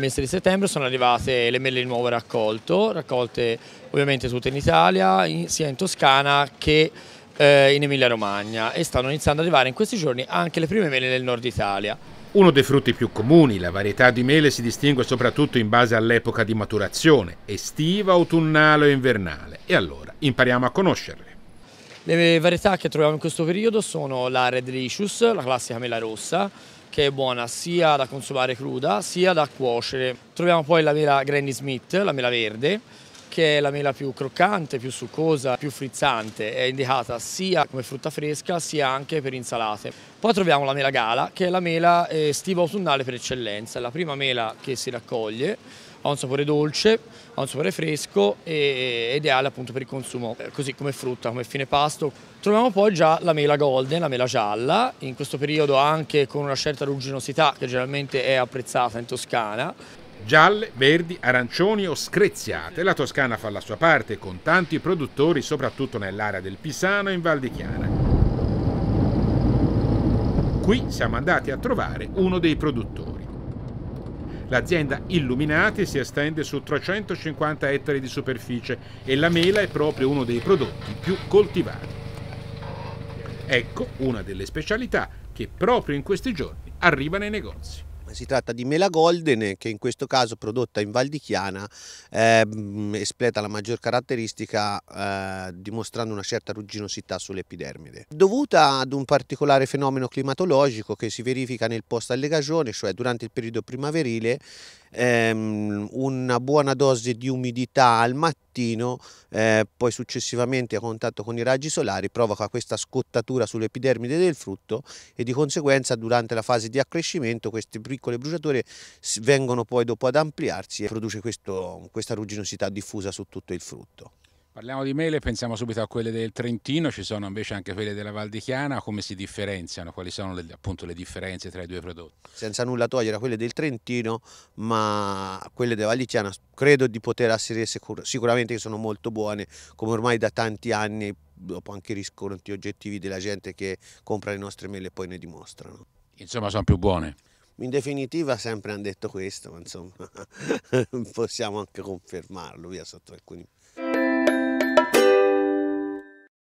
mese di settembre sono arrivate le mele di nuovo raccolto, raccolte ovviamente tutte in Italia, in, sia in Toscana che eh, in Emilia Romagna e stanno iniziando ad arrivare in questi giorni anche le prime mele nel nord Italia. Uno dei frutti più comuni, la varietà di mele si distingue soprattutto in base all'epoca di maturazione, estiva, autunnale o invernale. E allora impariamo a conoscerle. Le varietà che troviamo in questo periodo sono la Red Licious, la classica mela rossa, che è buona sia da consumare cruda sia da cuocere. Troviamo poi la mela Granny Smith, la mela verde, che è la mela più croccante, più succosa, più frizzante, è indicata sia come frutta fresca sia anche per insalate. Poi troviamo la mela gala, che è la mela eh, estiva-autunnale per eccellenza, è la prima mela che si raccoglie, ha un sapore dolce, ha un sapore fresco e, eh, è ideale appunto per il consumo eh, così come frutta, come fine pasto. Troviamo poi già la mela golden, la mela gialla, in questo periodo anche con una certa rugginosità che generalmente è apprezzata in Toscana gialle, verdi, arancioni o screziate, la Toscana fa la sua parte con tanti produttori soprattutto nell'area del Pisano e in Val di Chiana. Qui siamo andati a trovare uno dei produttori. L'azienda Illuminati si estende su 350 ettari di superficie e la mela è proprio uno dei prodotti più coltivati. Ecco una delle specialità che proprio in questi giorni arriva nei negozi. Si tratta di mela goldene che in questo caso prodotta in Val di Chiana eh, espleta la maggior caratteristica eh, dimostrando una certa rugginosità sull'epidermide. Dovuta ad un particolare fenomeno climatologico che si verifica nel post allegagione, cioè durante il periodo primaverile ehm, una buona dose di umidità al mattino, eh, poi successivamente a contatto con i raggi solari provoca questa scottatura sull'epidermide del frutto e di conseguenza durante la fase di accrescimento queste piccole bruciature vengono poi dopo ad ampliarsi e produce questo, questa rugginosità diffusa su tutto il frutto. Parliamo di mele, pensiamo subito a quelle del Trentino, ci sono invece anche quelle della Val di Chiana, come si differenziano, quali sono le, appunto le differenze tra i due prodotti? Senza nulla togliere quelle del Trentino, ma quelle della Val di Chiana credo di poter asserire sicur sicuramente che sono molto buone, come ormai da tanti anni, dopo anche riscontri oggettivi della gente che compra le nostre mele e poi ne dimostrano. Insomma sono più buone? In definitiva sempre hanno detto questo, ma insomma possiamo anche confermarlo via sotto alcuni punti.